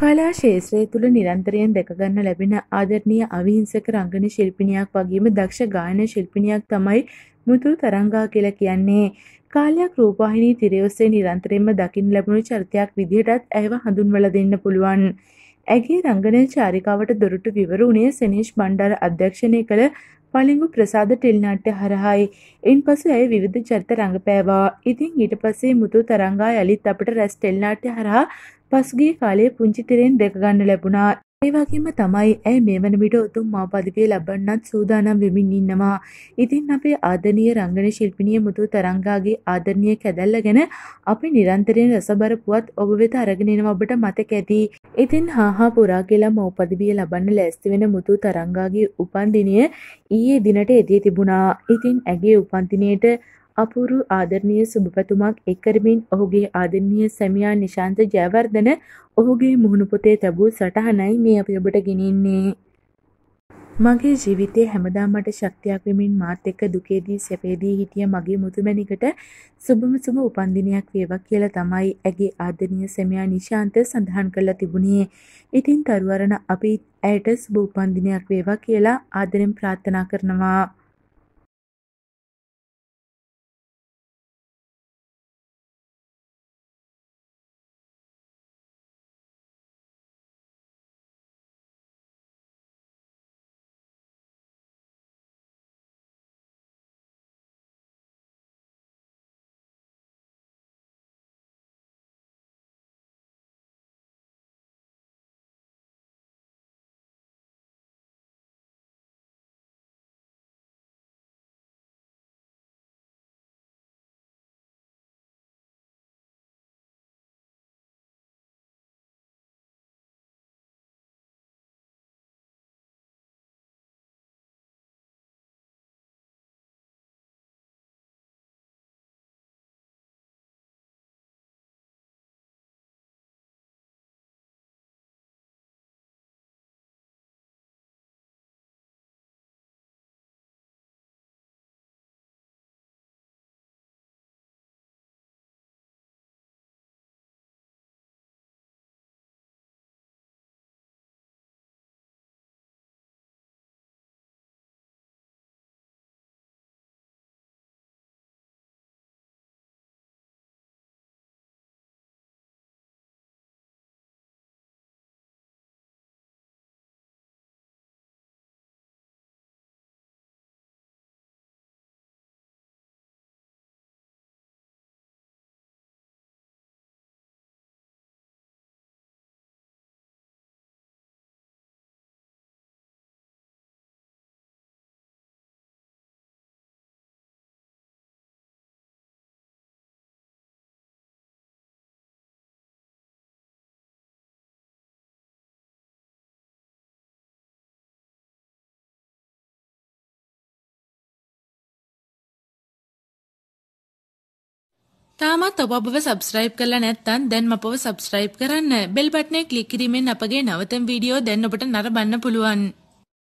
කලා ශේත්‍රය තුළ නිරන්තරයෙන් දැකගන්න ලැබෙන ආදරණීය අවිහිංසක රංගන ශිල්පිනියක් වගේම දක්ෂ ගායන ශිල්පිනියක් තමයි මුතු තරංගා කියලා කියන්නේ. කාලයක් රූපවාහිනී තිරය ඔස්සේ නිරන්තරයෙන්ම දකින්න ලැබුණු චරිතයක් විදිහටත් ඇයව හඳුන්වලා දෙන්න පුළුවන්. ඇගේ රංගන චාරිකාවට දොරටු විවර වුණේ සෙනීෂ් බණ්ඩාර අධ්‍යක්ෂණය කළ පලිඟු ප්‍රසාද ටෙලිනාට්‍ය හරහායි. එයින් පසු ඇය විවිධ චරිත රඟපෑවා. ඉතින් ඊට පස්සේ මුතු තරංගා යළිත් අපට රැස් ටෙලිනාට්‍ය හරහා පසුගිය කාලයේ පුංචි තිරෙන් දැක ගන්න ලැබුණා. ඒ වගේම තමයි ඇය මේ වන විට උතුම් මව පදවිය ලබන්නත් සූදානම් වෙමින් ඉන්නවා. ඉතින් අපේ ආදරණීය රංගන ශිල්පිනිය මුතු තරංගාගේ ආදරණීය කැදල්ල ගැන අපි නිරන්තරයෙන් රසබර පුවත් ඔබ වෙත අරගෙන එනවා ඔබට මතක ඇති. ඉතින් හාහා පුරා කියලා මව පදවිය ලබන්න ලෑස්ති වෙන මුතු තරංගාගේ උපන්දිනය ඊයේ දිනට එදී තිබුණා. ඉතින් ඇගේ උපන්දිනයට අපූරු ආදරණීය සුබපැතුමක් එක් කරමින් ඔහුගේ ආදරණීය සැමියා නිශාන්ත ජයවර්ධන ඔහුගේ මුහුණු පොතේ තැබූ සටහනයි මේ අපි ඔබට ගෙනින්නේ. මගේ ජීවිතේ හැමදාම මට ශක්තියක් වෙමින් මාත් එක්ක දුකේදී සැපේදී හිටිය මගේ මුතුමැණිකට සුබම සුබ උපන්දිනයක් වේවා කියලා තමයි ඇගේ ආදරණීය සැමියා නිශාන්ත සඳහන් කරලා තිබුණේ. ඉතින් තරුවරණ අපි ඇයට සුබ උපන්දිනයක් වේවා කියලා ආදරෙන් ප්‍රාර්ථනා කරනවා. තාමත් ඔබ අපව සබස්ක්‍රයිබ් කරලා නැත්නම් දැන් අපව සබස්ක්‍රයිබ් කරන්න. බෙල් බටනේ ක්ලික් කිරීමෙන් අපගේ නවතම වීඩියෝ දැන් ඔබට නරඹන්න පුළුවන්.